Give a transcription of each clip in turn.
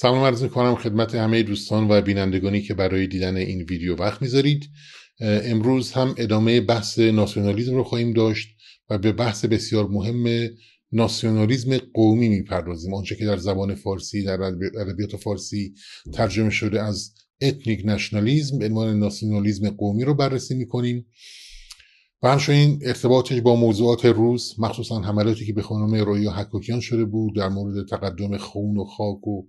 سلام عرض میکنم خدمت همه دوستان و بینندگانی که برای دیدن این ویدیو وقت میذارید امروز هم ادامه بحث ناسیونالیزم رو خواهیم داشت و به بحث بسیار مهم ناسیونالیزم قومی میپردازیم آنچه که در زبان فارسی در ادبیات فارسی ترجمه شده از اتنیک نشنالیزم به عنوان ناسیونالیزم قومی رو بررسی میکنیم و همچنین ارتباطش با موضوعات روز مخصوصا حملاتی که به خانم رویا حکاکیان شده بود در مورد تقدم خون و خاک و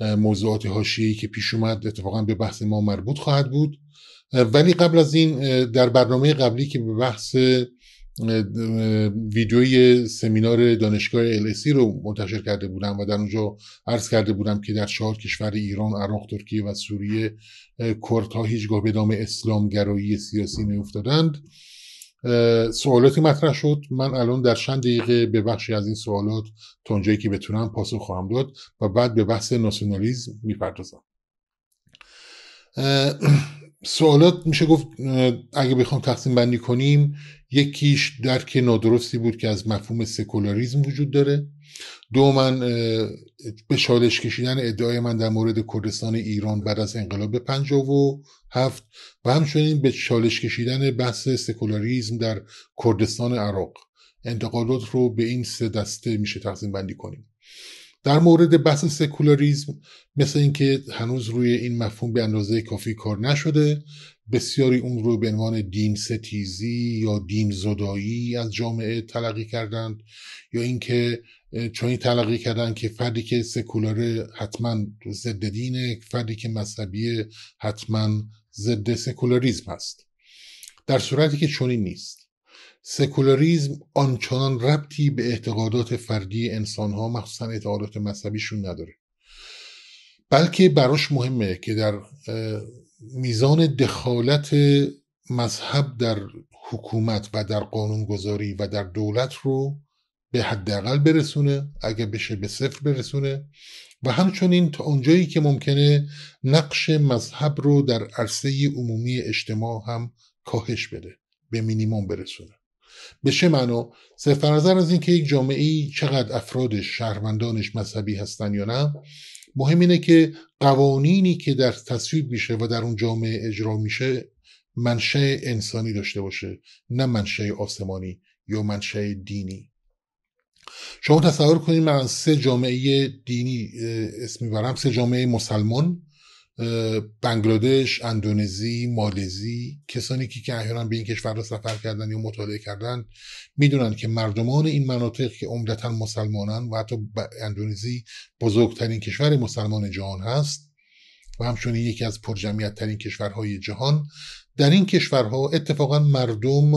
موضوعات حاشیه‌ای که پیش اومد اتفاقا به بحث ما مربوط خواهد بود ولی قبل از این در برنامه قبلی که به بحث ویدیوی سمینار دانشگاه LSE رو منتشر کرده بودم و در اونجا عرض کرده بودم که در چهار کشور ایران، عراق، ترکیه و سوریه کردها هیچگاه به نام اسلامگرایی سیاسی نیفتادند سوالاتی مطرح شد من الان در چند دقیقه به بخشی از این سوالات تا که بتونم پاسخ خواهم داد و بعد به بحث ناسیونالیزم میپردازم سوالات میشه گفت اگه بخوام تقسیم بندی کنیم یکیش درک نادرستی بود که از مفهوم سکولاریزم وجود داره من به چالش کشیدن ادعای من در مورد کردستان ایران بعد از انقلاب 57 و همچنین به چالش کشیدن بحث سکولاریزم در کردستان عراق انتقالات رو به این سه دسته میشه تقسیم بندی کنیم در مورد بحث سکولاریزم مثل اینکه هنوز روی این مفهوم به اندازه کافی کار نشده بسیاری اون رو به عنوان دین ستیزی یا دین زدایی از جامعه تلقی کردند یا اینکه چون این تلقی کردن که فردی که سکولاره حتما ضد دینه فردی که مذهبی حتما ضد سکولاریزم هست در صورتی که چنین نیست سکولاریزم آنچنان ربطی به اعتقادات فردی ها مخصوصا اعتقادات مذهبیشون نداره بلکه براش مهمه که در میزان دخالت مذهب در حکومت و در قانونگذاری و در دولت رو به حداقل برسونه اگه بشه به صفر برسونه و همچنین تا اونجایی که ممکنه نقش مذهب رو در عرصه عمومی اجتماع هم کاهش بده به مینیموم برسونه به چه معنا صرف نظر از اینکه یک جامعه ای چقدر افرادش شهروندانش مذهبی هستن یا نه مهم اینه که قوانینی که در تصویب میشه و در اون جامعه اجرا میشه منشأ انسانی داشته باشه نه منشأ آسمانی یا منشأ دینی شما تصور کنید من سه جامعه دینی اسم میبرم سه جامعه مسلمان بنگلادش، اندونزی، مالزی کسانی که که احیانا به این کشور را سفر کردن یا مطالعه کردن میدونن که مردمان این مناطق که عمدتا مسلمانن و حتی اندونزی بزرگترین کشور مسلمان جهان هست و همچنین یکی از پرجمعیت ترین کشورهای جهان در این کشورها اتفاقا مردم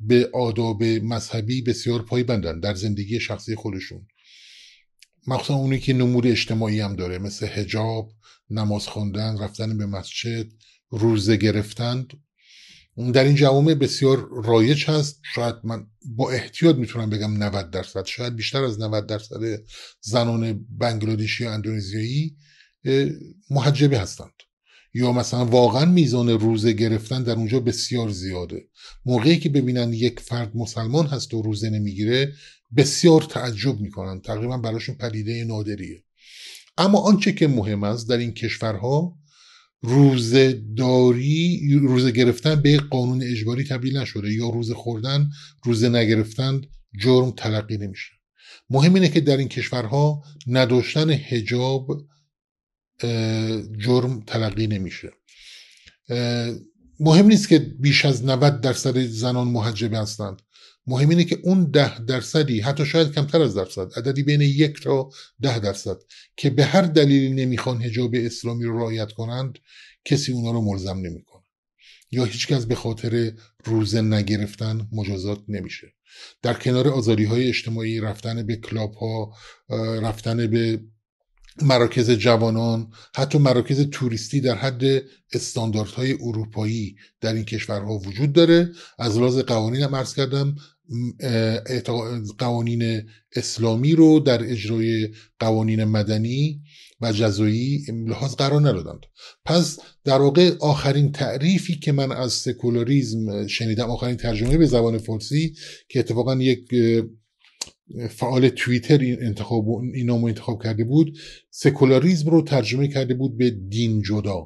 به آداب مذهبی بسیار پایبندند در زندگی شخصی خودشون مخصوصا اونی که نمود اجتماعی هم داره مثل هجاب نماز خواندن رفتن به مسجد روزه گرفتن در این جوامع بسیار رایج هست شاید من با احتیاط میتونم بگم 90 درصد شاید بیشتر از 90 درصد زنان بنگلادیشی و اندونزیایی محجبه هستند یا مثلا واقعا میزان روزه گرفتن در اونجا بسیار زیاده موقعی که ببینن یک فرد مسلمان هست و روزه نمیگیره بسیار تعجب میکنن تقریبا براشون پدیده نادریه اما آنچه که مهم است در این کشورها داری، روزه گرفتن به قانون اجباری تبدیل نشده یا روزه خوردن روزه نگرفتن جرم تلقی نمیشه مهم اینه که در این کشورها نداشتن حجاب جرم تلقی نمیشه مهم نیست که بیش از 90 درصد زنان محجبه هستند مهم اینه که اون ده درصدی حتی شاید کمتر از درصد عددی بین یک تا ده درصد که به هر دلیلی نمیخوان حجاب اسلامی رو رعایت کنند کسی اونا رو ملزم نمیکنه یا هیچکس به خاطر روزه نگرفتن مجازات نمیشه در کنار آزادی های اجتماعی رفتن به کلاب ها رفتن به مراکز جوانان حتی مراکز توریستی در حد استانداردهای اروپایی در این کشورها وجود داره از لحاظ قوانین هم عرض کردم قوانین اسلامی رو در اجرای قوانین مدنی و جزایی لحاظ قرار ندادند پس در واقع آخرین تعریفی که من از سکولاریزم شنیدم آخرین ترجمه به زبان فارسی که اتفاقا یک فعال توییتر این انتخاب این انتخاب کرده بود سکولاریزم رو ترجمه کرده بود به دین جدا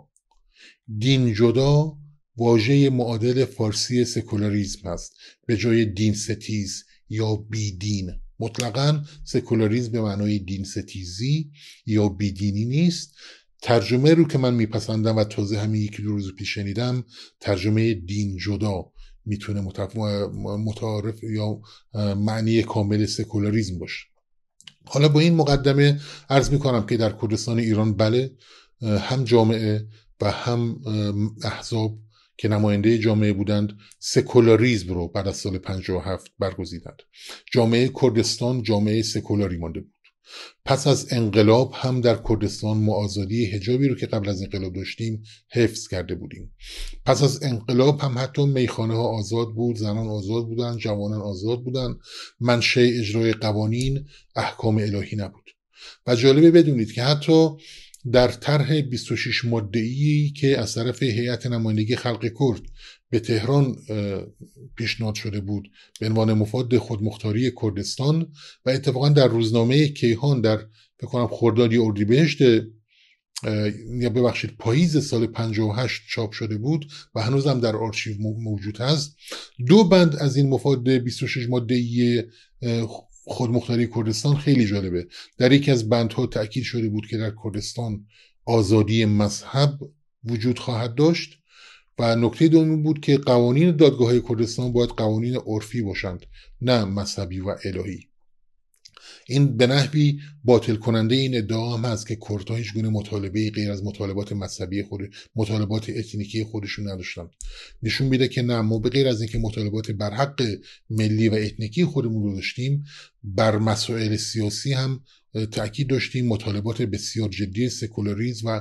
دین جدا واژه معادل فارسی سکولاریزم است به جای دین ستیز یا بیدین مطلقا سکولاریزم به معنای دین ستیزی یا بیدینی نیست ترجمه رو که من میپسندم و تازه همین یکی دو روز پیش شنیدم ترجمه دین جدا میتونه متعارف یا معنی کامل سکولاریزم باشه حالا با این مقدمه عرض میکنم که در کردستان ایران بله هم جامعه و هم احزاب که نماینده جامعه بودند سکولاریزم رو بعد از سال 57 برگزیدند جامعه کردستان جامعه سکولاری مانده بود پس از انقلاب هم در کردستان معازادی هجابی رو که قبل از انقلاب داشتیم حفظ کرده بودیم پس از انقلاب هم حتی میخانه ها آزاد بود زنان آزاد بودن جوانان آزاد بودن منشه اجرای قوانین احکام الهی نبود و جالبه بدونید که حتی در طرح 26 ماده ای که از طرف هیئت نمایندگی خلق کرد به تهران پیشنهاد شده بود به عنوان مفاد خودمختاری کردستان و اتفاقا در روزنامه کیهان در بکنم خرداد یا اردیبهشت یا ببخشید پاییز سال 58 چاپ شده بود و هم در آرشیو موجود هست دو بند از این مفاد 26 ماده خودمختاری کردستان خیلی جالبه در یکی از بندها تاکید شده بود که در کردستان آزادی مذهب وجود خواهد داشت و نکته دوم بود که قوانین دادگاه های کردستان باید قوانین عرفی باشند نه مذهبی و الهی این به نحوی باطل کننده این ادعا هم هست که کردها هیچ مطالبه غیر از مطالبات مذهبی خود مطالبات اتنیکی خودشون نداشتن نشون میده که نه ما به غیر از اینکه مطالبات بر حق ملی و اتنیکی خودمون رو داشتیم بر مسائل سیاسی هم تاکید داشتیم مطالبات بسیار جدی سکولاریز و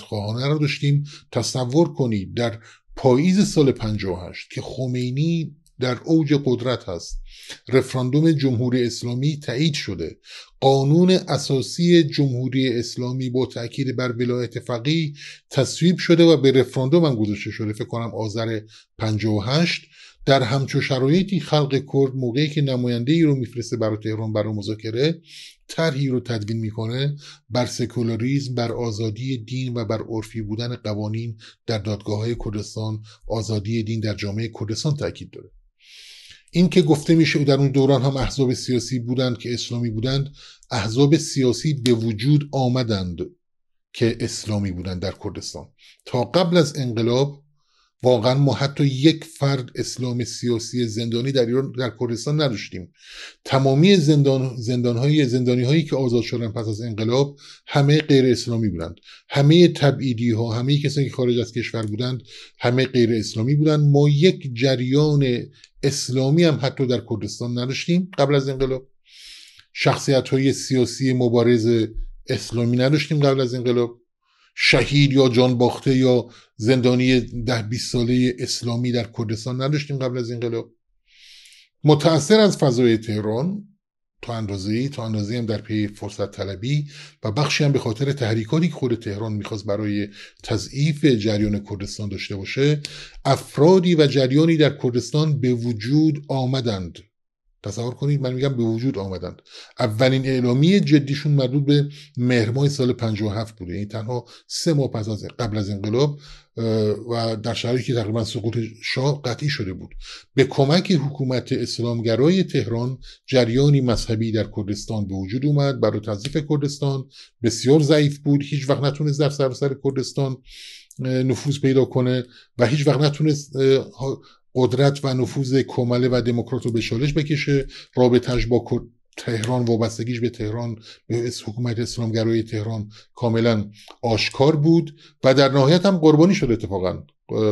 خواهانه را داشتیم تصور کنید در پاییز سال 58 که خمینی در اوج قدرت هست رفراندوم جمهوری اسلامی تایید شده قانون اساسی جمهوری اسلامی با تاکید بر ولایت فقیه تصویب شده و به رفراندوم هم گذاشته شده فکر کنم آذر 58 در همچو شرایطی خلق کرد موقعی که نماینده ای رو میفرسته برای تهران برای مذاکره طرحی رو تدوین میکنه بر سکولاریزم بر آزادی دین و بر عرفی بودن قوانین در دادگاه های کردستان آزادی دین در جامعه کردستان تاکید داره این که گفته میشه او در اون دوران هم احزاب سیاسی بودند که اسلامی بودند احزاب سیاسی به وجود آمدند که اسلامی بودند در کردستان تا قبل از انقلاب واقعا ما حتی یک فرد اسلام سیاسی زندانی در ایران در کردستان نداشتیم تمامی زندان زندانهای زندانی هایی که آزاد شدن پس از انقلاب همه غیر اسلامی بودند همه تبعیدی ها همه کسانی که خارج از کشور بودند همه غیر اسلامی بودند ما یک جریان اسلامی هم حتی در کردستان نداشتیم قبل از انقلاب شخصیت های سیاسی مبارز اسلامی نداشتیم قبل از انقلاب شهید یا باخته یا زندانی ده بیست ساله اسلامی در کردستان نداشتیم قبل از انقلاب متأثر از فضای تهران تا اندازه تا اندازه هم در پی فرصت طلبی و بخشی هم به خاطر تحریکاتی که خود تهران میخواست برای تضعیف جریان کردستان داشته باشه افرادی و جریانی در کردستان به وجود آمدند تصور کنید من میگم به وجود آمدند اولین اعلامیه جدیشون مربوط به مهرماه سال 57 بوده این یعنی تنها سه ماه پس از قبل از انقلاب و در شرایطی که تقریبا سقوط شاه قطعی شده بود به کمک حکومت اسلامگرای تهران جریانی مذهبی در کردستان به وجود اومد برای تضعیف کردستان بسیار ضعیف بود هیچ وقت نتونست در سراسر سر کردستان نفوذ پیدا کنه و هیچ وقت نتونست قدرت و نفوذ کمله و دموکرات رو به چالش بکشه رابطهش با تهران وابستگیش به تهران به حکومت اسلامگرای تهران کاملا آشکار بود و در نهایت هم قربانی شد اتفاقا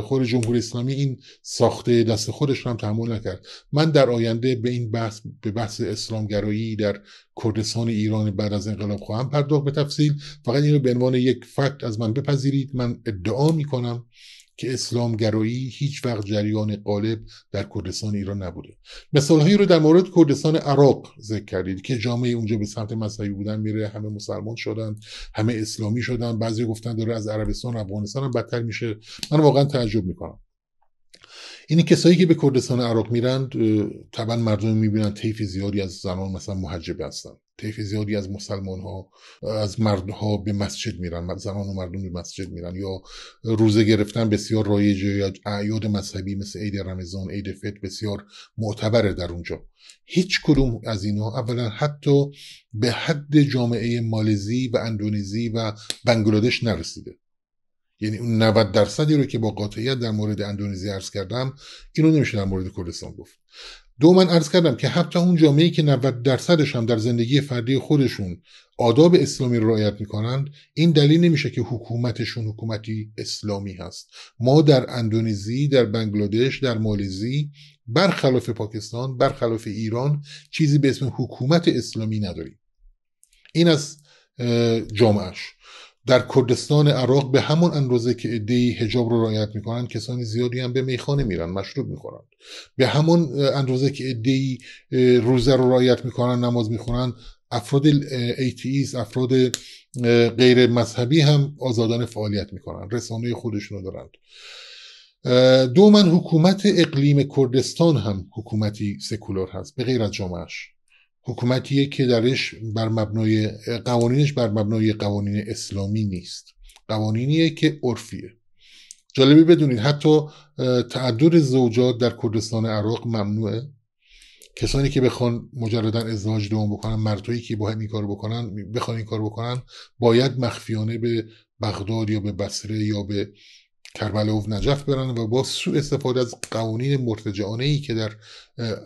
خود جمهوری اسلامی این ساخته دست خودش رو هم تحمل نکرد من در آینده به این بحث به بحث اسلامگرایی در کردستان ایران بعد از انقلاب خواهم پرداخت به تفصیل فقط این رو به عنوان یک فکت از من بپذیرید من ادعا میکنم که اسلامگرایی هیچ وقت جریان غالب در کردستان ایران نبوده هایی رو در مورد کردستان عراق ذکر کردید که جامعه اونجا به سمت مذهبی بودن میره همه مسلمان شدن همه اسلامی شدن بعضی گفتن داره از عربستان و افغانستان هم بدتر میشه من واقعا تعجب میکنم این کسایی که به کردستان عراق میرند طبعا مردم میبینن طیف زیادی از زنان مثلا محجبه هستن طیف زیادی از مسلمان ها از مردها به مسجد میرن زنان و مردم به مسجد میرن یا روزه گرفتن بسیار رایجه یا اعیاد مذهبی مثل عید رمضان عید فطر بسیار معتبره در اونجا هیچ کدوم از اینها اولا حتی به حد جامعه مالزی و اندونزی و بنگلادش نرسیده یعنی اون 90 درصدی رو که با قاطعیت در مورد اندونزی عرض کردم اینو نمیشه در مورد کردستان گفت دو من عرض کردم که حتی اون جامعه که 90 درصدش هم در زندگی فردی خودشون آداب اسلامی رو رعایت میکنند این دلیل نمیشه که حکومتشون حکومتی اسلامی هست ما در اندونزی در بنگلادش در مالزی برخلاف پاکستان برخلاف ایران چیزی به اسم حکومت اسلامی نداریم این از جامعهش در کردستان عراق به همون اندازه که ادهی هجاب رو رعایت میکنن کسانی زیادی هم به میخانه میرن مشروب میخورن به همون اندازه که ادهی روزه رو رعایت میکنن نماز میخونن افراد ایتیز افراد غیر مذهبی هم آزادانه فعالیت میکنن رسانه رو دارند دومن حکومت اقلیم کردستان هم حکومتی سکولار هست به غیر از جامعش حکومتیه که درش بر مبنای قوانینش بر مبنای قوانین اسلامی نیست قوانینیه که عرفیه جالبی بدونید حتی تعدد زوجات در کردستان عراق ممنوعه کسانی که بخوان مجردا ازدواج دوم بکنن مردهایی که باید این کار بکنن بخوان این کار بکنن باید مخفیانه به بغداد یا به بصره یا به و نجف برن و با سوء استفاده از قوانین مرتجعانه ای که در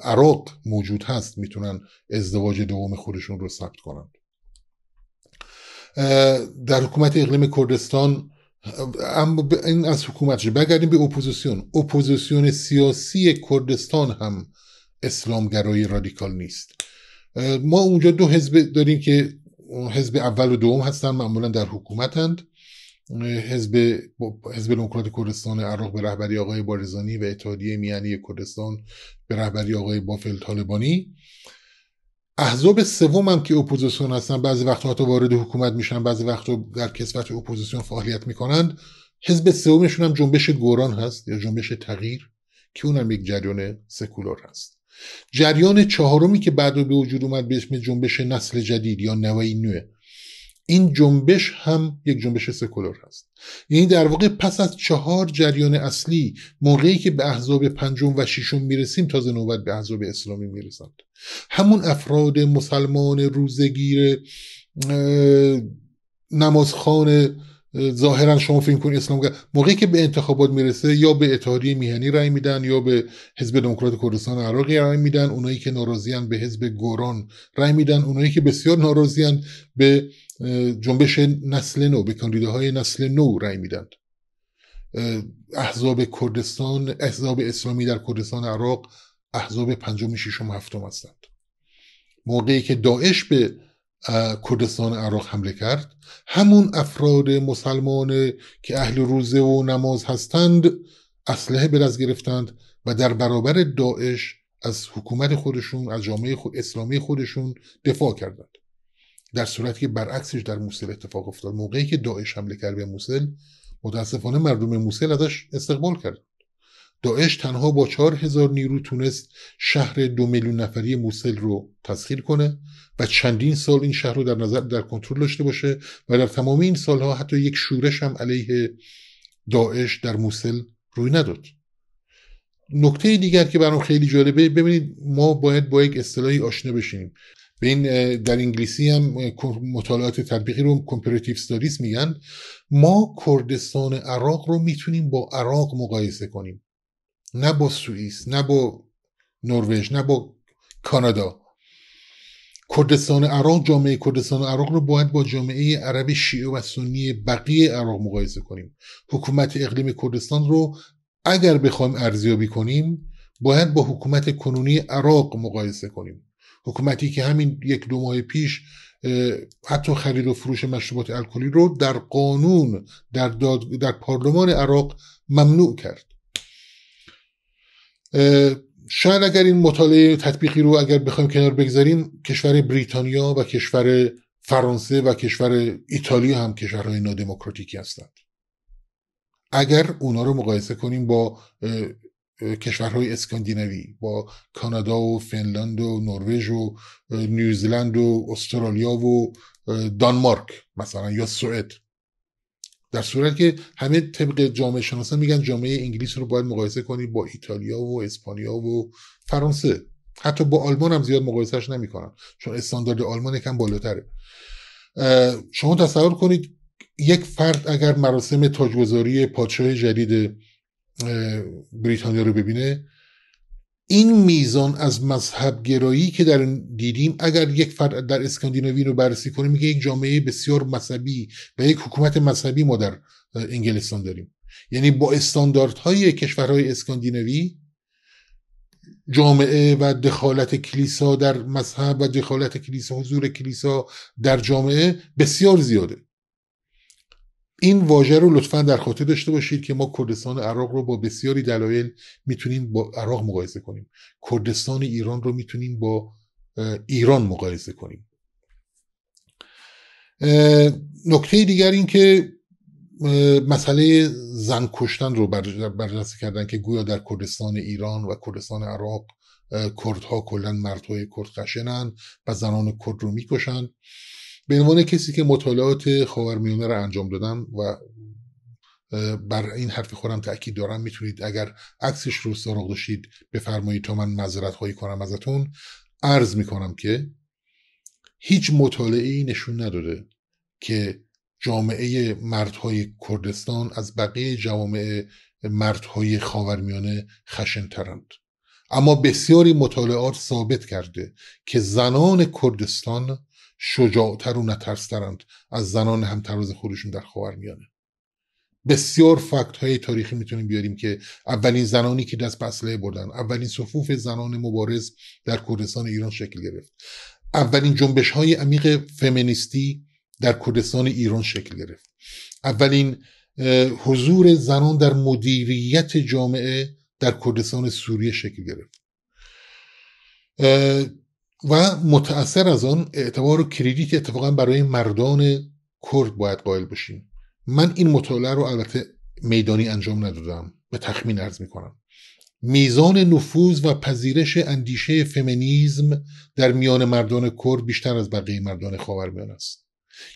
عراق موجود هست میتونن ازدواج دوم خودشون رو ثبت کنند در حکومت اقلیم کردستان اما این از حکومت بگردیم به اپوزیسیون اپوزیسیون سیاسی کردستان هم اسلامگرایی رادیکال نیست ما اونجا دو حزب داریم که حزب اول و دوم هستن معمولا در حکومتند حزب حزب دموکرات کردستان عراق به رهبری آقای بارزانی و اتحادیه میانی کردستان به رهبری آقای بافل طالبانی احزاب سوم هم که اپوزیسیون هستن بعضی وقتها حتی وارد حکومت میشن بعضی وقتها در کسوت اپوزیسیون فعالیت میکنند حزب سومشون هم جنبش گوران هست یا جنبش تغییر که اونم یک جریان سکولار هست جریان چهارمی که بعد به وجود اومد به اسم جنبش نسل جدید یا نوعی نوه این جنبش هم یک جنبش سکولار هست یعنی در واقع پس از چهار جریان اصلی موقعی که به احزاب پنجم و ششم میرسیم تازه نوبت به احزاب اسلامی میرسند همون افراد مسلمان روزگیر نمازخان ظاهرا شما فکر کنید اسلام موقعی که به انتخابات میرسه یا به اتحادیه میهنی رأی میدن یا به حزب دموکرات کردستان عراقی رای میدن اونایی که ناراضیان به حزب گوران رأی میدن اونایی که بسیار ناراضیان به جنبش نسل نو به کاندیداهای نسل نو رأی میدن احزاب کردستان احزاب اسلامی در کردستان عراق احزاب پنجم ششم هفتم هستند موقعی که داعش به کردستان عراق حمله کرد همون افراد مسلمان که اهل روزه و نماز هستند اسلحه به دست گرفتند و در برابر داعش از حکومت خودشون از جامعه خود اسلامی خودشون دفاع کردند در صورتی که برعکسش در موسل اتفاق افتاد موقعی که داعش حمله کرد به موسل متاسفانه مردم موسل ازش استقبال کرد داعش تنها با چهار هزار نیرو تونست شهر دو میلیون نفری موسل رو تسخیر کنه و چندین سال این شهر رو در نظر در کنترل داشته باشه و در تمام این سالها حتی یک شورش هم علیه داعش در موسل روی نداد نکته دیگر که برام خیلی جالبه ببینید ما باید با یک اصطلاحی آشنا بشیم به در انگلیسی هم مطالعات تطبیقی رو comparative استادیز میگن ما کردستان عراق رو میتونیم با عراق مقایسه کنیم نه با سوئیس نه با نروژ نه با کانادا کردستان عراق جامعه کردستان عراق رو باید با جامعه عرب شیعه و سنی بقیه عراق مقایسه کنیم حکومت اقلیم کردستان رو اگر بخوایم ارزیابی کنیم باید با حکومت کنونی عراق مقایسه کنیم حکومتی که همین یک دو ماه پیش حتی خرید و فروش مشروبات الکلی رو در قانون در, در پارلمان عراق ممنوع کرد شاید اگر این مطالعه تطبیقی رو اگر بخوایم کنار بگذاریم کشور بریتانیا و کشور فرانسه و کشور ایتالیا هم کشورهای نادموکراتیکی هستند اگر اونا رو مقایسه کنیم با کشورهای اسکاندیناوی با کانادا و فنلاند و نروژ و نیوزیلند و استرالیا و دانمارک مثلا یا سوئد در صورت که همه طبق جامعه شناسان میگن جامعه انگلیس رو باید مقایسه کنی با ایتالیا و اسپانیا و فرانسه حتی با آلمان هم زیاد مقایسهش نمیکنن چون استاندارد آلمان یکم بالاتره شما تصور کنید یک فرد اگر مراسم تاجگذاری پادشاه جدید بریتانیا رو ببینه این میزان از مذهب گرایی که در دیدیم اگر یک فرد در اسکاندیناوی رو بررسی کنه میگه یک جامعه بسیار مذهبی و یک حکومت مذهبی ما در انگلستان داریم یعنی با استانداردهای کشورهای اسکاندیناوی جامعه و دخالت کلیسا در مذهب و دخالت کلیسا حضور کلیسا در جامعه بسیار زیاده این واژه رو لطفا در خاطر داشته باشید که ما کردستان عراق رو با بسیاری دلایل میتونیم با عراق مقایسه کنیم کردستان ایران رو میتونیم با ایران مقایسه کنیم نکته دیگر این که مسئله زن کشتن رو بررسی کردن که گویا در کردستان ایران و کردستان عراق کردها کلا مردهای کرد خشنن و زنان کرد رو میکشن به عنوان کسی که مطالعات خاورمیانه را انجام دادم و بر این حرف خودم تاکید دارم میتونید اگر عکسش رو سراغ داشتید بفرمایید تا من معذرت خواهی کنم ازتون عرض میکنم که هیچ مطالعه ای نشون نداده که جامعه مردهای کردستان از بقیه جامعه مردهای خاورمیانه ترند اما بسیاری مطالعات ثابت کرده که زنان کردستان شجاعتر و نترسترند از زنان همتراز خودشون در میانه. بسیار فکت های تاریخی میتونیم بیاریم که اولین زنانی که دست به بردن اولین صفوف زنان مبارز در کردستان ایران شکل گرفت اولین جنبش های عمیق فمینیستی در کردستان ایران شکل گرفت اولین حضور زنان در مدیریت جامعه در کردستان سوریه شکل گرفت و متأثر از آن اعتبار و کریدیت اتفاقا برای مردان کرد باید قائل باشیم من این مطالعه رو البته میدانی انجام ندادم به تخمین ارز میکنم میزان نفوذ و پذیرش اندیشه فمینیزم در میان مردان کرد بیشتر از بقیه مردان خاورمیانه است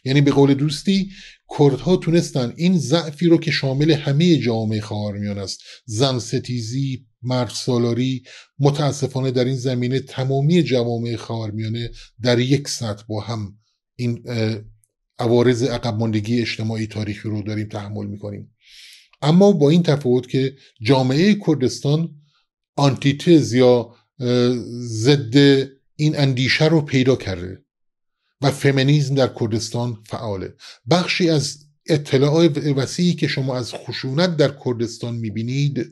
یعنی به قول دوستی کردها تونستن این ضعفی رو که شامل همه جامعه خاورمیانه است زن ستیزی مرد سالاری متاسفانه در این زمینه تمامی جوامع خاورمیانه در یک سطح با هم این عوارض عقب اجتماعی تاریخی رو داریم تحمل میکنیم اما با این تفاوت که جامعه کردستان آنتیتز یا ضد این اندیشه رو پیدا کرده و فمینیزم در کردستان فعاله بخشی از اطلاع وسیعی که شما از خشونت در کردستان میبینید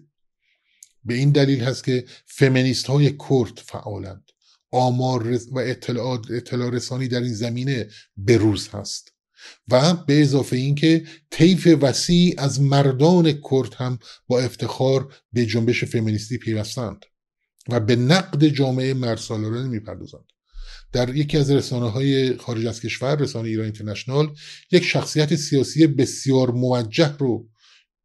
به این دلیل هست که فمینیست های کرد فعالند آمار و اطلاع, اطلاع رسانی در این زمینه بروز هست و به اضافه اینکه طیف وسیع از مردان کرد هم با افتخار به جنبش فمینیستی پیوستند و به نقد جامعه مرسالاران میپردازند در یکی از رسانه های خارج از کشور رسانه ایران اینترنشنال یک شخصیت سیاسی بسیار موجه رو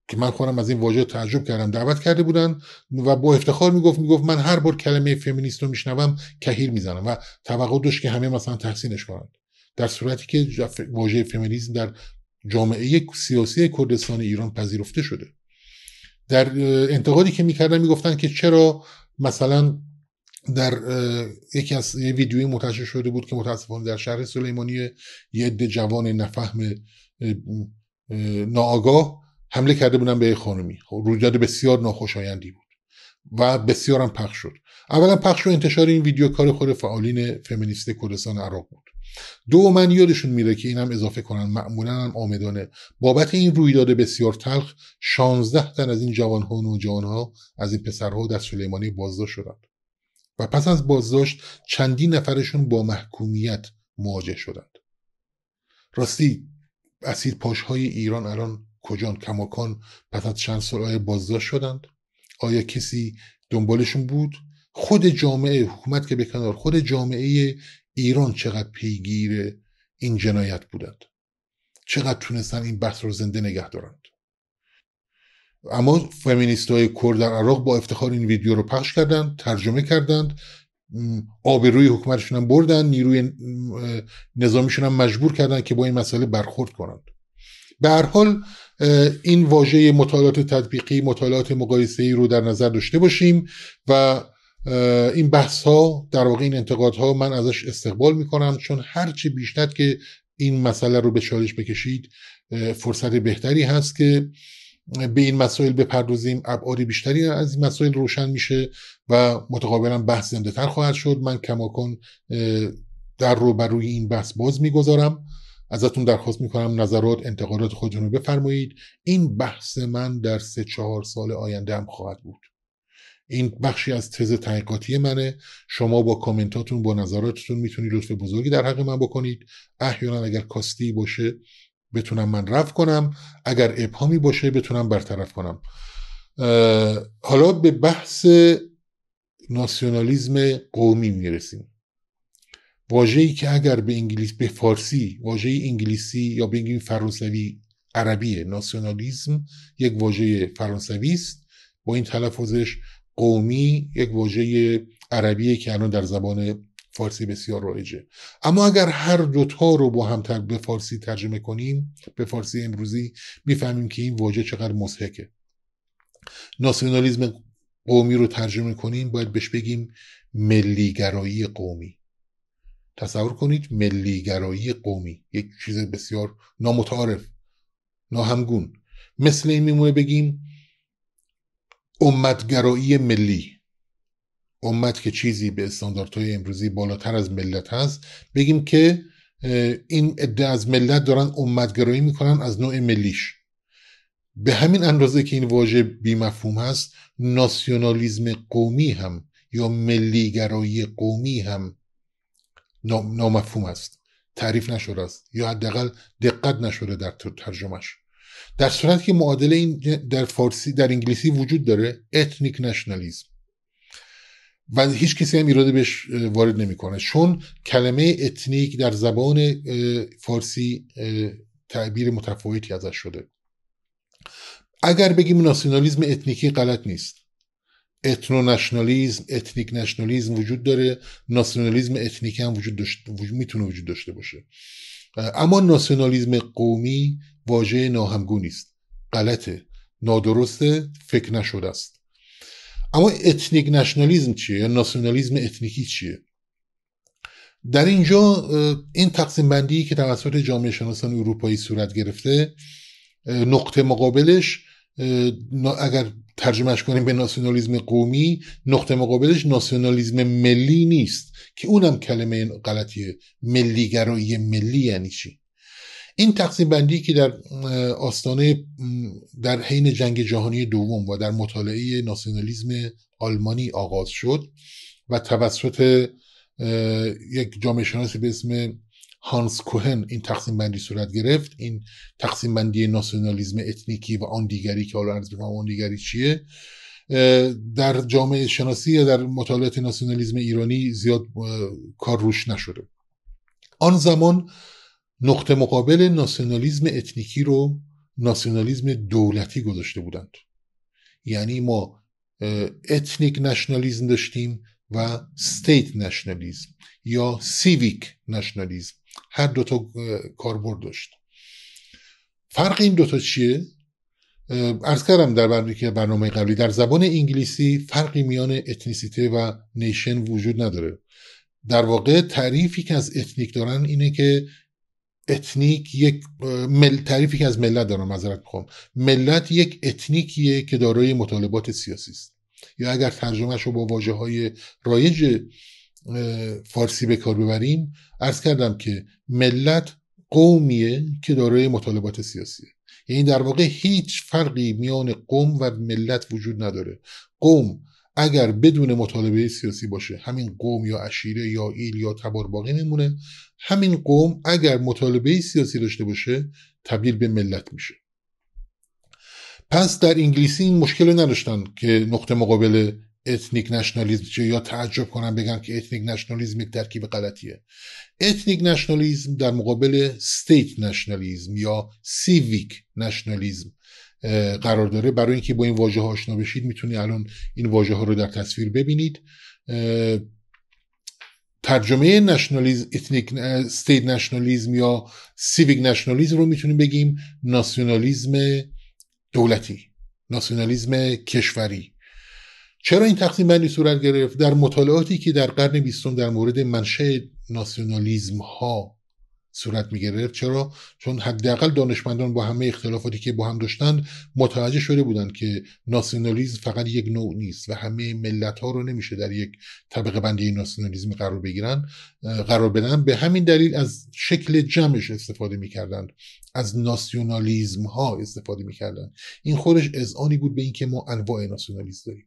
که من خودم از این واژه تعجب کردم دعوت کرده بودن و با افتخار میگفت میگفت من هر بار کلمه فمینیست رو میشنوم کهیر میزنم و توقع داشت که همه مثلا تحسینش کنند در صورتی که واژه فمینیسم در جامعه سیاسی کردستان ایران پذیرفته شده در انتقادی که میکردن میگفتن که چرا مثلا در یکی از یه ویدیویی منتشر شده بود که متاسفانه در شهر سلیمانی یه جوان نفهم ناآگاه حمله کرده بودن به خانومی خب، رویداد بسیار ناخوشایندی بود و بسیارم پخش شد اولا پخش و انتشار این ویدیو کار خود فعالین فمینیست کردستان عراق بود دو من یادشون میره که اینم اضافه کنن معمولا هم آمدانه بابت این رویداد بسیار تلخ 16 تن از این جوان ها و ها از این پسرها در سلیمانی بازداشت شدند و پس از بازداشت چندین نفرشون با محکومیت مواجه شدند راستی های ایران الان کجان کماکان پس از چند سال آیا بازداشت شدند آیا کسی دنبالشون بود خود جامعه حکومت که به کنار خود جامعه ایران چقدر پیگیر این جنایت بودند چقدر تونستن این بحث رو زنده نگه دارند اما فمینیست های در عراق با افتخار این ویدیو رو پخش کردند ترجمه کردند آبروی حکومتشون هم بردن نیروی نظامیشون هم مجبور کردند که با این مسئله برخورد کنند به هر حال این واژه مطالعات تطبیقی مطالعات مقایسه ای رو در نظر داشته باشیم و این بحث ها در واقع این انتقاد ها من ازش استقبال کنم چون هرچی بیشتر که این مسئله رو به چالش بکشید فرصت بهتری هست که به این مسائل بپردازیم ابعاد بیشتری از این مسائل روشن میشه و متقابلا بحث زنده تر خواهد شد من کماکان در رو بر روی این بحث باز میگذارم ازتون درخواست میکنم نظرات انتقادات خودتون رو بفرمایید این بحث من در سه چهار سال آینده هم خواهد بود این بخشی از تز تحقیقاتی منه شما با کامنتاتون با نظراتتون میتونید لطف بزرگی در حق من بکنید احیانا اگر کاستی باشه بتونم من رفت کنم اگر ابهامی باشه بتونم برطرف کنم حالا به بحث ناسیونالیزم قومی میرسیم ای که اگر به انگلیس به فارسی واژه انگلیسی یا بگیم فرانسوی عربی ناسیونالیزم یک واژه فرانسوی است با این تلفظش قومی یک واژه عربی که الان در زبان فارسی بسیار رایجه اما اگر هر دوتا رو با هم به فارسی ترجمه کنیم به فارسی امروزی میفهمیم که این واژه چقدر مسحکه ناسیونالیزم قومی رو ترجمه کنیم باید بهش بگیم ملیگرایی قومی تصور کنید ملیگرایی قومی یک چیز بسیار نامتعارف ناهمگون مثل این میمونه بگیم امتگرایی ملی امت که چیزی به استانداردهای امروزی بالاتر از ملت هست بگیم که این عده از ملت دارن امتگرایی میکنن از نوع ملیش به همین اندازه که این واژه بیمفهوم هست ناسیونالیزم قومی هم یا ملیگرایی قومی هم نامفهوم است تعریف نشده است یا حداقل دقت نشده در ترجمهش در صورتی که معادله این در فارسی در انگلیسی وجود داره اتنیک نشنالیزم و هیچ کسی هم ایراده بهش وارد نمیکنه چون کلمه اتنیک در زبان فارسی تعبیر متفاوتی ازش شده اگر بگیم ناسیونالیزم اتنیکی غلط نیست اتنو اتنیک نشنالیزم وجود داره ناسیونالیزم اتنیک هم وجود داشت، میتونه وجود داشته باشه اما ناسیونالیزم قومی واژه ناهمگونی است غلطه نادرسته فکر نشده است اما اتنیک نشنالیزم چیه یا ناسیونالیزم اتنیکی چیه در اینجا این تقسیم بندی که توسط جامعه شناسان اروپایی صورت گرفته نقطه مقابلش اگر ترجمهش کنیم به ناسیونالیزم قومی نقطه مقابلش ناسیونالیزم ملی نیست که اونم کلمه غلطیه ملیگرایی ملی یعنی چی این تقسیم بندی که در آستانه در حین جنگ جهانی دوم و در مطالعه ناسیونالیزم آلمانی آغاز شد و توسط یک جامعه شناسی به اسم هانس کوهن این تقسیم بندی صورت گرفت این تقسیم بندی ناسیونالیزم اتنیکی و آن دیگری که حالا عرض میکنم آن دیگری چیه در جامعه شناسی یا در مطالعات ناسیونالیزم ایرانی زیاد کار روش نشده آن زمان نقطه مقابل ناسیونالیزم اتنیکی رو ناسیونالیزم دولتی گذاشته بودند یعنی ما اتنیک نشنالیزم داشتیم و ستیت نشنالیزم یا سیویک نشنالیزم هر دوتا کاربرد داشت فرق این دوتا چیه ارز کردم در برنامه که برنامه قبلی در زبان انگلیسی فرقی میان اتنیسیته و نیشن وجود نداره در واقع تعریفی که از اتنیک دارن اینه که اتنیک یک مل... تعریفی که از ملت دارن مذارت میخوام ملت یک اتنیکیه که دارای مطالبات سیاسی است یا اگر ترجمهش رو با واجه های رایج فارسی به کار ببریم ارز کردم که ملت قومیه که دارای مطالبات سیاسیه یعنی در واقع هیچ فرقی میان قوم و ملت وجود نداره قوم اگر بدون مطالبه سیاسی باشه همین قوم یا اشیره یا ایل یا تبار باقی میمونه همین قوم اگر مطالبه سیاسی داشته باشه تبدیل به ملت میشه پس در انگلیسی این مشکل نداشتن که نقطه مقابل اتنیک نشنالیزم یا تعجب کنم بگم که اتنیک نشنالیزم یک ترکیب غلطیه اتنیک نشنالیزم در مقابل ستیت نشنالیزم یا سیویک نشنالیزم قرار داره برای اینکه با این واژه ها آشنا بشید میتونی الان این واژه ها رو در تصویر ببینید ترجمه نشنالیزم اتنیک نشنالیزم یا سیویک نشنالیزم رو میتونیم بگیم ناسیونالیزم دولتی ناسیونالیزم کشوری چرا این تقسیم بندی صورت گرفت در مطالعاتی که در قرن بیستم در مورد منشه ناسیونالیزم ها صورت می گرفت چرا چون حداقل دانشمندان با همه اختلافاتی که با هم داشتند متوجه شده بودند که ناسیونالیزم فقط یک نوع نیست و همه ملت ها رو نمیشه در یک طبقه بندی ناسیونالیزم قرار بگیرن قرار بدن به همین دلیل از شکل جمعش استفاده میکردند از ناسیونالیزم ها استفاده میکردن این خودش آنی بود به اینکه ما انواع ناسیونالیزم داریم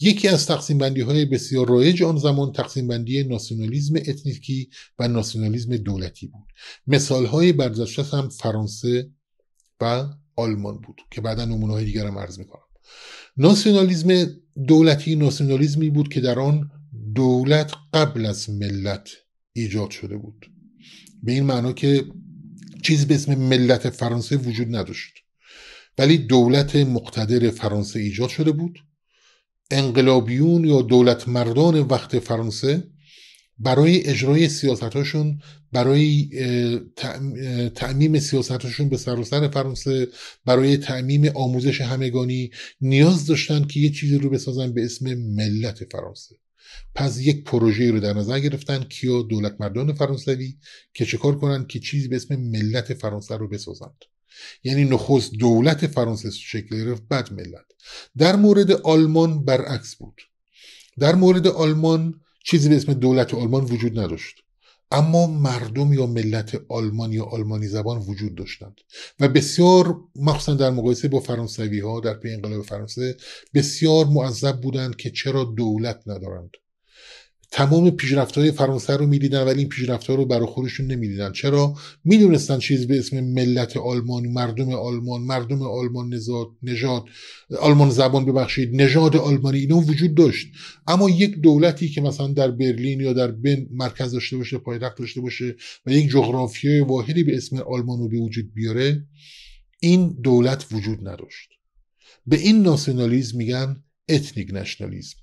یکی از تقسیم بندی های بسیار رایج آن زمان تقسیم بندی ناسیونالیزم اتنیکی و ناسیونالیزم دولتی بود مثال های برداشت هم فرانسه و آلمان بود که بعدا نمونه های دیگر هم عرض میکنم ناسیونالیزم دولتی ناسیونالیزمی بود که در آن دولت قبل از ملت ایجاد شده بود به این معنا که چیز به اسم ملت فرانسه وجود نداشت ولی دولت مقتدر فرانسه ایجاد شده بود انقلابیون یا دولت مردان وقت فرانسه برای اجرای سیاستاشون برای تعمیم سیاستاشون به سراسر فرانسه برای تعمیم آموزش همگانی نیاز داشتن که یه چیزی رو بسازن به اسم ملت فرانسه پس یک پروژه رو در نظر گرفتن کیو دولت مردان فرانسوی که چکار کنن که چیزی به اسم ملت فرانسه رو بسازند یعنی نخست دولت فرانسه شکل گرفت بعد ملت در مورد آلمان برعکس بود در مورد آلمان چیزی به اسم دولت آلمان وجود نداشت اما مردم یا ملت آلمانی یا آلمانی زبان وجود داشتند و بسیار مخصوصا در مقایسه با فرانسوی ها در پی انقلاب فرانسه بسیار معذب بودند که چرا دولت ندارند تمام پیشرفت های فرانسه رو میدیدن ولی این پیشرفت ها رو برای خودشون نمیدیدن چرا میدونستن چیزی به اسم ملت آلمان مردم آلمان مردم آلمان نژاد نژاد آلمان زبان ببخشید نژاد آلمانی اینا وجود داشت اما یک دولتی که مثلا در برلین یا در بن مرکز داشته باشه پایتخت داشته باشه و یک جغرافیای واحدی به اسم آلمان رو به وجود بیاره این دولت وجود نداشت به این ناسیونالیسم میگن اتنیک نشنالیزم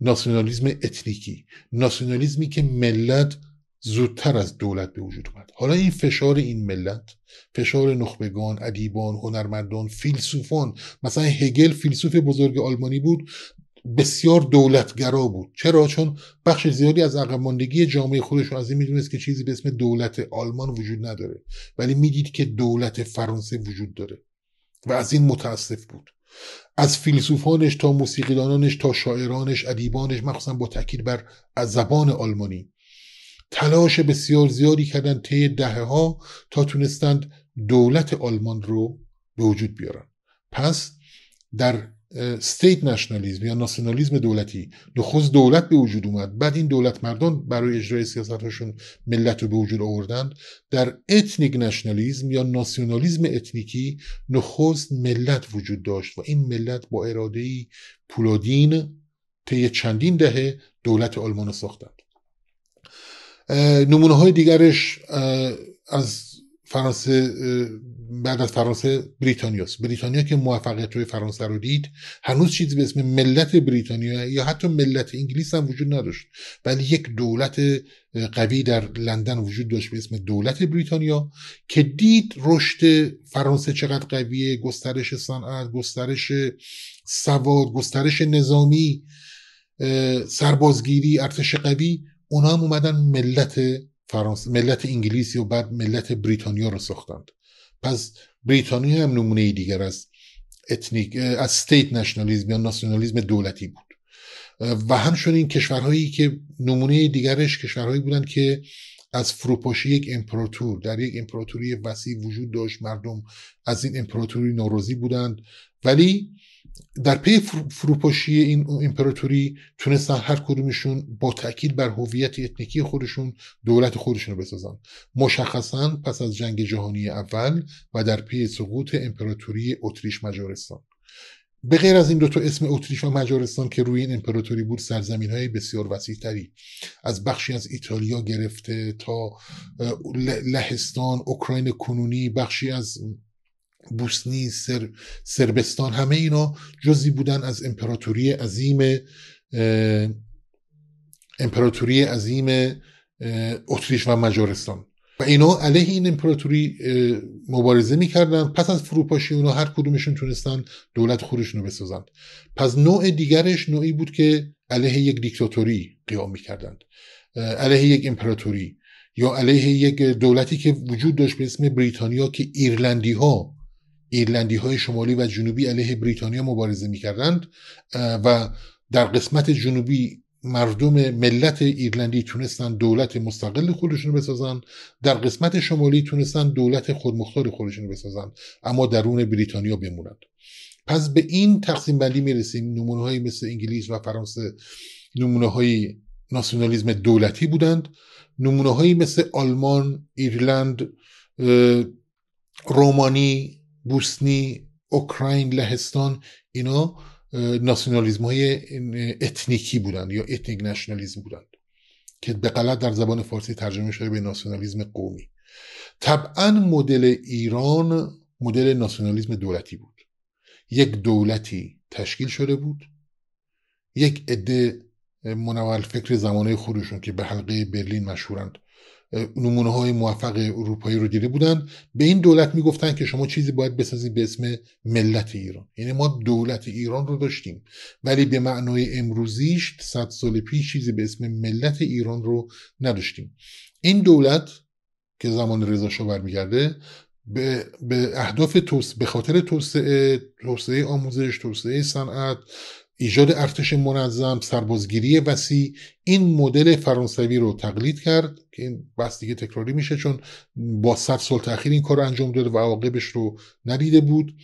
ناسیونالیزم اتنیکی ناسیونالیزمی که ملت زودتر از دولت به وجود اومد حالا این فشار این ملت فشار نخبگان ادیبان هنرمندان فیلسوفان مثلا هگل فیلسوف بزرگ آلمانی بود بسیار دولتگرا بود چرا چون بخش زیادی از عقبماندگی جامعه خودش از این میدونست که چیزی به اسم دولت آلمان وجود نداره ولی میدید که دولت فرانسه وجود داره و از این متاسف بود از فیلسوفانش تا موسیقیدانانش تا شاعرانش ادیبانش مخصوصا با تاکید بر از زبان آلمانی تلاش بسیار زیادی کردن طی دهه ها تا تونستند دولت آلمان رو به وجود بیارن پس در ستیت نشنالیزم یا ناسیونالیزم دولتی نخست دولت به وجود اومد بعد این دولت مردان برای اجرای سیاستهاشون ملت رو به وجود آوردند در اتنیک نشنالیزم یا ناسیونالیزم اتنیکی نخست ملت وجود داشت و این ملت با اراده پولادین طی چندین دهه دولت آلمان رو ساختند نمونه های دیگرش از فرانسه بعد از فرانسه بریتانیاست بریتانیا که موفقیت روی فرانسه رو دید هنوز چیزی به اسم ملت بریتانیا یا حتی ملت انگلیس هم وجود نداشت ولی بله، یک دولت قوی در لندن وجود داشت به اسم دولت بریتانیا که دید رشد فرانسه چقدر قویه گسترش صنعت گسترش سواد گسترش نظامی سربازگیری ارتش قوی اونا هم اومدن ملت فرانسه ملت انگلیس و بعد ملت بریتانیا رو ساختند پس بریتانیا هم نمونه دیگر از اتنیک از استیت نشنالیزم یا ناسیونالیزم دولتی بود و همچنین کشورهایی که نمونه دیگرش کشورهایی بودند که از فروپاشی یک امپراتور در یک امپراتوری وسیع وجود داشت مردم از این امپراتوری ناراضی بودند ولی در پی فروپاشی این امپراتوری تونستن هر کدومشون با تاکید بر هویت اتنیکی خودشون دولت خودشون رو بسازن مشخصا پس از جنگ جهانی اول و در پی سقوط امپراتوری اتریش مجارستان به غیر از این دو تا اسم اتریش و مجارستان که روی این امپراتوری بود سرزمین های بسیار وسیع تری از بخشی از ایتالیا گرفته تا لهستان اوکراین کنونی بخشی از بوسنی سر، سربستان همه اینا جزی بودن از امپراتوری عظیم امپراتوری عظیم اتریش و مجارستان و اینا علیه این امپراتوری مبارزه میکردن پس از فروپاشی اونا هر کدومشون تونستن دولت خودشون رو بسازن پس نوع دیگرش نوعی بود که علیه یک دیکتاتوری قیام میکردند علیه یک امپراتوری یا علیه یک دولتی که وجود داشت به اسم بریتانیا که ایرلندی ها ایرلندی های شمالی و جنوبی علیه بریتانیا مبارزه میکردند و در قسمت جنوبی مردم ملت ایرلندی تونستن دولت مستقل خودشون بسازن در قسمت شمالی تونستن دولت خودمختار خودشون بسازن اما درون بریتانیا بمونند پس به این تقسیم بندی میرسیم نمونه های مثل انگلیس و فرانسه نمونه های ناسیونالیزم دولتی بودند نمونه هایی مثل آلمان، ایرلند، رومانی بوسنی اوکراین لهستان اینا ناسیونالیزم های اتنیکی بودند یا اتنیک نشنالیزم بودند که به غلط در زبان فارسی ترجمه شده به ناسیونالیزم قومی طبعا مدل ایران مدل ناسیونالیزم دولتی بود یک دولتی تشکیل شده بود یک عده منول فکر زمانه خودشون که به حلقه برلین مشهورند نمونه های موفق اروپایی رو دیده بودن به این دولت میگفتن که شما چیزی باید بسازید به اسم ملت ایران یعنی ما دولت ایران رو داشتیم ولی به معنای امروزیش صد سال پیش چیزی به اسم ملت ایران رو نداشتیم این دولت که زمان رضا شاه برمیگرده به, به اهداف توس... به خاطر توسعه توسعه آموزش توسعه صنعت ایجاد ارتش منظم سربازگیری وسیع این مدل فرانسوی رو تقلید کرد که این بس دیگه تکراری میشه چون با صد سال تاخیر این کار رو انجام داده و عواقبش رو ندیده بود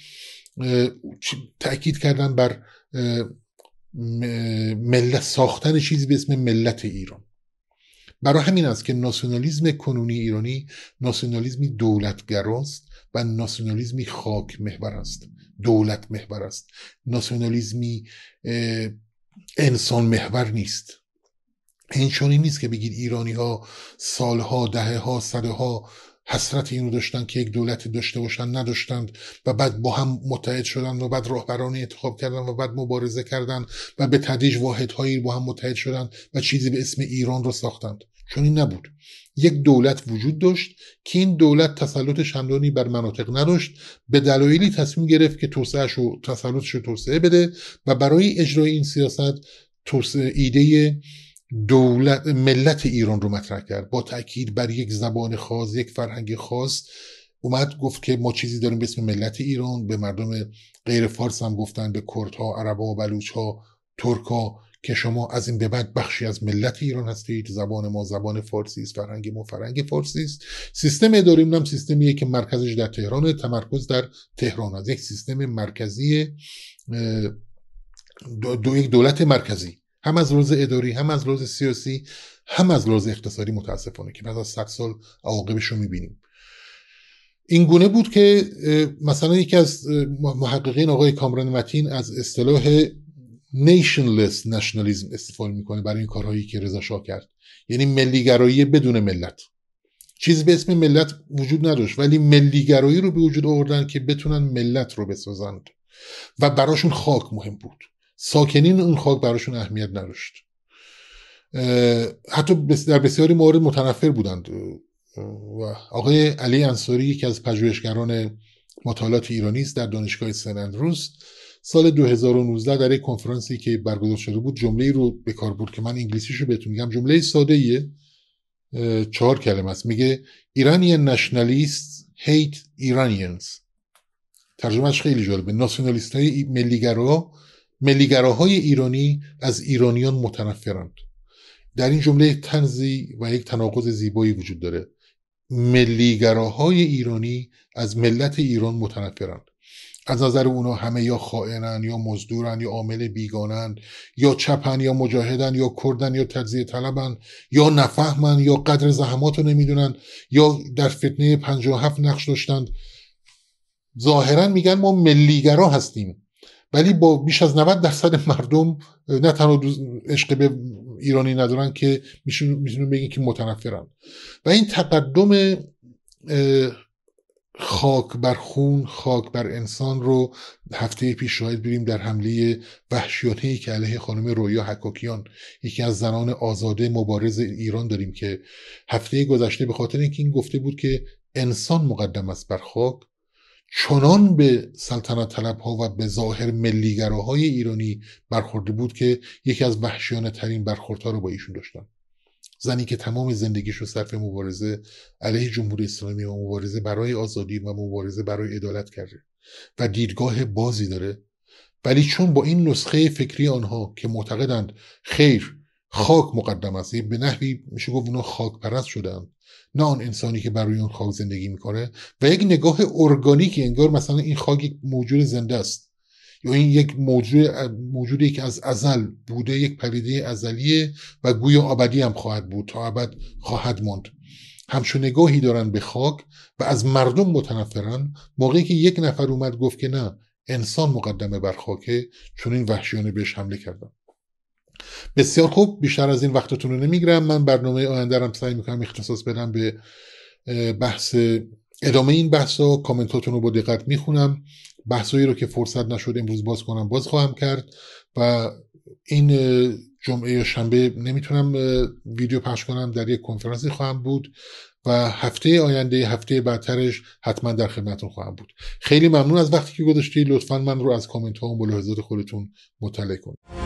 تاکید کردن بر ملت ساختن چیزی به اسم ملت ایران برای همین است که ناسیونالیزم کنونی ایرانی ناسیونالیزمی دولتگراست و ناسیونالیزمی خاک محور است دولت محور است ناسیونالیزمی انسان محور نیست این نیست که بگید ایرانی ها سالها دهه ها صده ها حسرت این رو داشتن که یک دولت داشته باشن نداشتند و بعد با هم متحد شدن و بعد راهبرانی انتخاب کردن و بعد مبارزه کردن و به تدریج واحدهایی با هم متحد شدن و چیزی به اسم ایران رو ساختند چون این نبود یک دولت وجود داشت که این دولت تسلط چندانی بر مناطق نداشت به دلایلی تصمیم گرفت که توسعهش و تسلطش رو توسعه بده و برای اجرای این سیاست ایده دولت ملت ایران رو مطرح کرد با تاکید بر یک زبان خاص یک فرهنگ خاص اومد گفت که ما چیزی داریم به اسم ملت ایران به مردم غیر فارس هم گفتن به کردها عربا بلوچها ترکا که شما از این به بعد بخشی از ملت ایران هستید زبان ما زبان فارسی است فرهنگ ما فرهنگ فارسی است سیستم اداری هم سیستمیه که مرکزش در تهران تمرکز در تهران از یک سیستم مرکزی دو, یک دولت مرکزی هم از روز اداری هم از روز سیاسی هم از روز اقتصادی متاسفانه که بعد از صد سال عواقبش رو میبینیم این گونه بود که مثلا یکی از محققین آقای کامران متین از اصطلاح نیشنلس نشنالیزم استفاده میکنه برای این کارهایی که رضا شاه کرد یعنی ملیگرایی بدون ملت چیز به اسم ملت وجود نداشت ولی ملیگرایی رو به وجود آوردن که بتونن ملت رو بسازند و براشون خاک مهم بود ساکنین اون خاک براشون اهمیت نداشت حتی در بسیاری موارد متنفر بودند و آقای علی انصاری یکی از پژوهشگران مطالعات ایرانی است در دانشگاه سن سال 2019 در یک کنفرانسی که برگزار شده بود جمله رو به کار برد که من رو بهتون میگم جمله ساده ایه چهار کلمه است میگه ایرانیان نشنالیست هیت ایرانیانز ترجمهش خیلی جالبه ناسیونالیست های ملیگرا های ایرانی از ایرانیان متنفرند در این جمله تنزی و یک تناقض زیبایی وجود داره ملیگراهای ایرانی از ملت ایران متنفرند از نظر اونا همه یا خائنن یا مزدورن یا عامل بیگانن یا چپن یا مجاهدن یا کردن یا تجزیه طلبن یا نفهمن یا قدر زحمات رو نمیدونن یا در فتنه 57 نقش داشتند ظاهرا میگن ما ملیگرا هستیم ولی با بیش از 90 درصد مردم نه تنها عشق به ایرانی ندارن که میشونون بگین که متنفرن و این تقدم خاک بر خون خاک بر انسان رو هفته پیش شاهد بریم در حمله وحشیانه ای که علیه خانم رویا حکاکیان یکی از زنان آزاده مبارز ایران داریم که هفته گذشته به خاطر اینکه این گفته بود که انسان مقدم است بر خاک چنان به سلطنت طلب ها و به ظاهر ملیگراهای ایرانی برخورده بود که یکی از وحشیانه ترین برخوردها رو با ایشون داشتن زنی که تمام زندگیش رو صرف مبارزه علیه جمهوری اسلامی و مبارزه برای آزادی و مبارزه برای عدالت کرده و دیدگاه بازی داره ولی چون با این نسخه فکری آنها که معتقدند خیر خاک مقدم است یعنی به نحوی میشه گفت اونا خاک پرست شدن نه آن انسانی که برای اون خاک زندگی میکنه و یک نگاه ارگانیکی انگار مثلا این خاک یک موجود زنده است یا این یک موجود موجودی که از ازل بوده یک پدیده ازلیه و گوی آبدی هم خواهد بود تا ابد خواهد ماند همچون نگاهی دارن به خاک و از مردم متنفرن موقعی که یک نفر اومد گفت که نه انسان مقدمه بر خاکه چون این وحشیانه بهش حمله کردن بسیار خوب بیشتر از این وقتتون رو نمیگیرم من برنامه آینده سعی میکنم اختصاص بدم به بحث ادامه این بحث و کامنتاتون رو با دقت میخونم بحثایی رو که فرصت نشد امروز باز کنم باز خواهم کرد و این جمعه یا شنبه نمیتونم ویدیو پخش کنم در یک کنفرانسی خواهم بود و هفته آینده هفته بعدترش حتما در خدمتتون خواهم بود خیلی ممنون از وقتی که گذاشتی لطفا من رو از کامنت ها و ملاحظات خودتون مطلع کنید